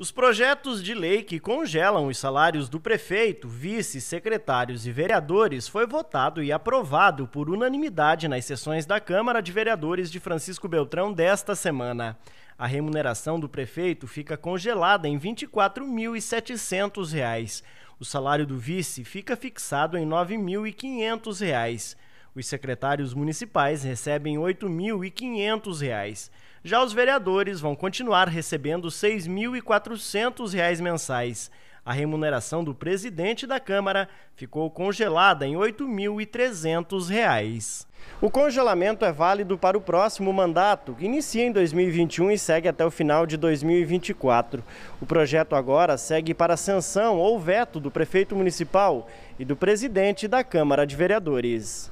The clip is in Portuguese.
Os projetos de lei que congelam os salários do prefeito, vice, secretários e vereadores foi votado e aprovado por unanimidade nas sessões da Câmara de Vereadores de Francisco Beltrão desta semana. A remuneração do prefeito fica congelada em R$ 24.700. O salário do vice fica fixado em R$ 9.500. Os secretários municipais recebem R$ 8.500. Já os vereadores vão continuar recebendo R$ 6.400 mensais. A remuneração do presidente da Câmara ficou congelada em R$ 8.300. O congelamento é válido para o próximo mandato, que inicia em 2021 e segue até o final de 2024. O projeto agora segue para sanção ou veto do prefeito municipal e do presidente da Câmara de Vereadores.